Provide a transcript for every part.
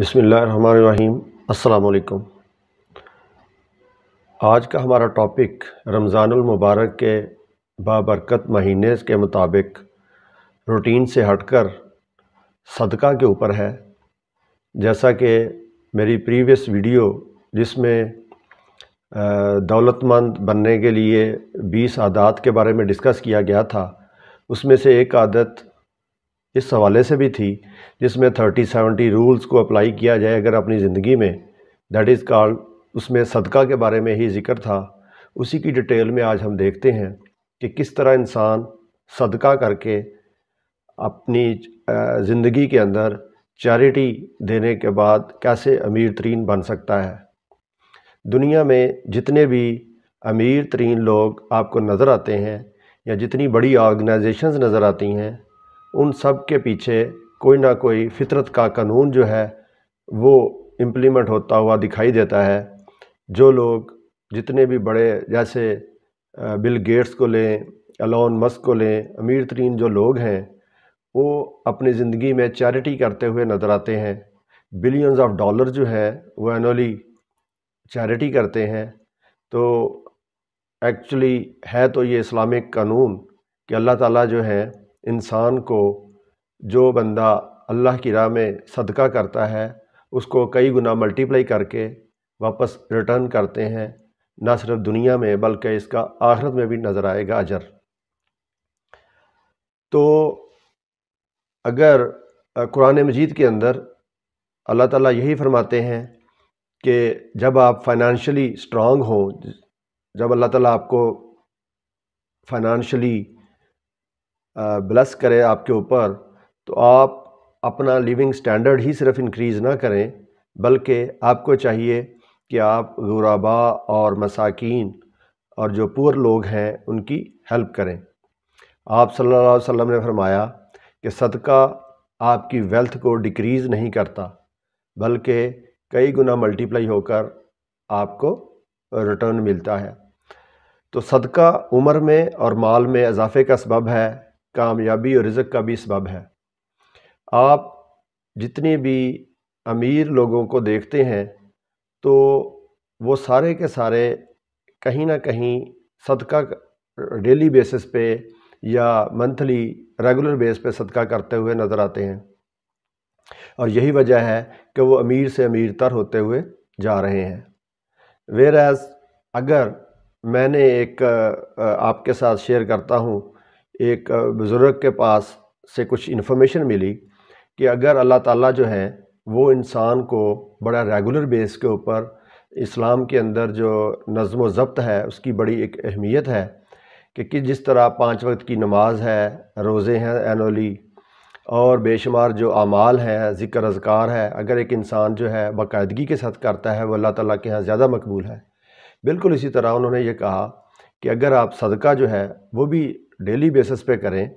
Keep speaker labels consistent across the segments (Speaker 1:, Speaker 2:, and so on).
Speaker 1: बिसमीम् अल्लाम आज का हमारा टॉपिक रमज़ानमबारक के बाबरकत महीने के मुताबिक रूटीन से हटकर सदका के ऊपर है जैसा कि मेरी प्रीवियस वीडियो जिसमें दौलतमंद बनने के लिए 20 आदात के बारे में डिस्कस किया गया था उसमें से एक आदत इस हवाले से भी थी जिसमें थर्टी सेवेंटी रूल्स को अप्लाई किया जाए अगर अपनी ज़िंदगी में दैट इज़ कॉल्ड उसमें सदका के बारे में ही जिक्र था उसी की डिटेल में आज हम देखते हैं कि किस तरह इंसान सदका करके अपनी ज़िंदगी के अंदर चैरिटी देने के बाद कैसे अमीर तरीन बन सकता है दुनिया में जितने भी अमीर तरीन लोग आपको नज़र आते हैं या जितनी बड़ी ऑर्गेनाइजेशंस नज़र आती हैं उन सब के पीछे कोई ना कोई फितरत का कानून जो है वो इम्प्लीमेंट होता हुआ दिखाई देता है जो लोग जितने भी बड़े जैसे बिल गेट्स को लें अलोन मस्क को लें अमीर तरीन जो लोग हैं वो अपनी ज़िंदगी में चैरिटी करते हुए नज़र आते हैं बिलियंस ऑफ डॉलर जो है वो एनअली चैरिटी करते हैं तो एक्चुअली है तो ये इस्लामिक कानून कि अल्लाह ताला जो है इंसान को जो बंदा अल्लाह की राह में सदका करता है उसको कई गुना मल्टीप्लाई करके वापस रिटर्न करते हैं ना सिर्फ दुनिया में बल्कि इसका आखिरत में भी नज़र आएगा अजर तो अगर कुरान मजीद के अंदर अल्लाह ताला यही फरमाते हैं कि जब आप फाइनेंशियली स्ट्रांग हों जब अल्लाह ताला आपको फाइनेंशियली ब्लस करे आपके ऊपर तो आप अपना लिविंग स्टैंडर्ड ही सिर्फ इंक्रीज़ ना करें बल्कि आपको चाहिए कि आप गुराबा और मसाकिन और जो पुअर लोग हैं उनकी हेल्प करें आप सल्लल्लाहु अलैहि वसल्लम ने फरमाया कि सदका आपकी वेल्थ को डिक्रीज़ नहीं करता बल्कि कई गुना मल्टीप्लाई होकर आपको रिटर्न मिलता है तो सदका उम्र में और माल में इजाफे का सबब है कामयाबी और रिज़क का भी सबब है आप जितने भी अमीर लोगों को देखते हैं तो वो सारे के सारे कहीं ना कहीं सदका डेली बेसिस पे या मंथली रेगुलर बेस पे सदका करते हुए नज़र आते हैं और यही वजह है कि वो अमीर से अमीर तर होते हुए जा रहे हैं वेर एज़ अगर मैंने एक आपके साथ शेयर करता हूँ एक बुज़ुर्ग के पास से कुछ इन्फॉर्मेशन मिली कि अगर अल्लाह ताला जो है वो इंसान को बड़ा रेगुलर बेस के ऊपर इस्लाम के अंदर जो नज़म ज़ब्त है उसकी बड़ी एक अहमियत है कि, किस जिस तरह पाँच वक्त की नमाज है रोज़े हैं एनोली और बेशुमार जो अमाल हैं ज़िक्र अजकार है अगर एक इंसान जो है बाकायदगी के साथ करता है वो अल्लाह ताला के यहाँ ज़्यादा मकबूल है बिल्कुल इसी तरह उन्होंने ये कहा कि अगर आप सदका जो है वो भी डेली बेसिस पे करें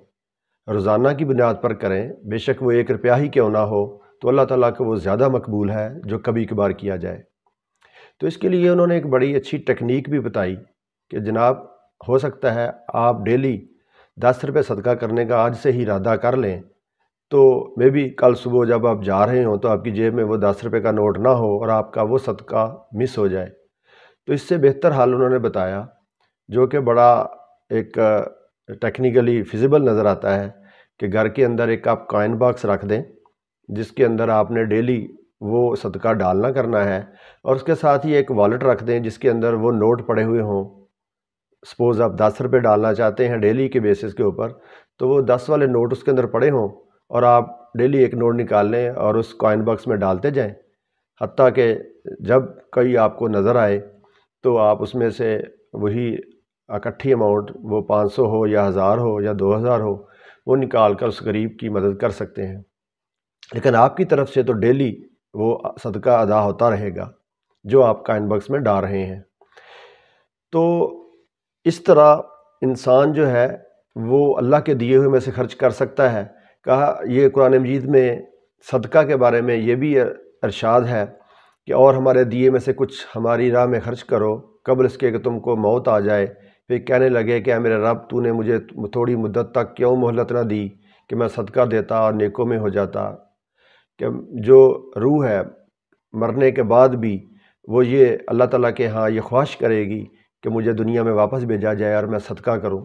Speaker 1: रोज़ाना की बुनियाद पर करें बेशक वो एक रुपया ही क्यों ना हो तो अल्लाह ताला को वो ज़्यादा मकबूल है जो कभी कभार किया जाए तो इसके लिए उन्होंने एक बड़ी अच्छी टेक्निक भी बताई कि जनाब हो सकता है आप डेली दस रुपये सदका करने का आज से ही इरादा कर लें तो मे भी कल सुबह जब आप जा रहे हों तो आपकी जेब में वो दस रुपये का नोट ना हो और आपका वो सदका मिस हो जाए तो इससे बेहतर हाल उन्होंने बताया जो कि बड़ा एक टेक्निकली फिजिबल नज़र आता है कि घर के अंदर एक आप कॉइन बॉक्स रख दें जिसके अंदर आपने डेली वो सदका डालना करना है और उसके साथ ही एक वॉलेट रख दें जिसके अंदर वो नोट पड़े हुए हों सपोज़ आप दस रुपये डालना चाहते हैं डेली के बेसिस के ऊपर तो वो दस वाले नोट उसके अंदर पड़े हों और आप डेली एक नोट निकाल लें और उस कॉइन बॉक्स में डालते जाएं हती कि जब कहीं आपको नज़र आए तो आप उसमें से वही इकट्ठी अमाउंट वो पाँच सौ हो या हज़ार हो या दो हज़ार हो वो निकाल कर उस गरीब की मदद कर सकते हैं लेकिन आपकी तरफ से तो डेली वो सदका अदा होता रहेगा जो आप काइन बक्स में डाल रहे हैं तो इस तरह इंसान जो है वो अल्लाह के दिए हुए में से खर्च कर सकता है कहा ये कुरान मजीद में सदका के बारे में ये भी अरशाद है कि और हमारे दिए में से कुछ हमारी राह में खर्च करो कबल इसके कि तुमको मौत आ जाए फिर कहने लगे कि मेरे रब तूने मुझे थोड़ी मुद्दत तक क्यों मोहलत ना दी कि मैं सदका देता और नेकों में हो जाता कि जो रूह है मरने के बाद भी वो ये अल्लाह ताला के हाँ ये ख्वाहिश करेगी कि मुझे दुनिया में वापस भेजा जाए और मैं सदका करूँ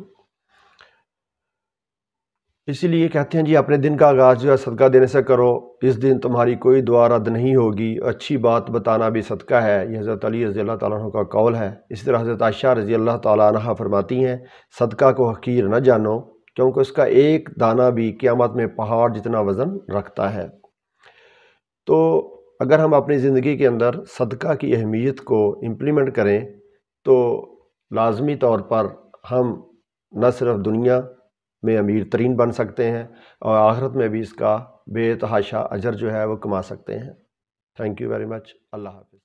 Speaker 1: इसीलिए कहते हैं जी अपने दिन का आगाज़ जो है सदका देने से करो इस दिन तुम्हारी कोई दुआ रद्द नहीं होगी अच्छी बात बताना भी सदका है यह हज़रत अली रज़ी अल्लाह तु का कौल है इसी तरह हज़रत आयशा रज़ी अल्लाह तह फरमाती हैं सदका को हकीर न जानो क्योंकि उसका एक दाना भी क़्यामत में पहाड़ जितना वज़न रखता है तो अगर हम अपनी ज़िंदगी के अंदर सदका की अहमियत को इम्प्लीमेंट करें तो लाजमी तौर पर हम न सिर्फ दुनिया में अमीर तरीन बन सकते हैं और आखिरत में भी इसका बेतहाशा अजर जो है वो कमा सकते हैं थैंक यू वेरी मच अल्लाह हाफि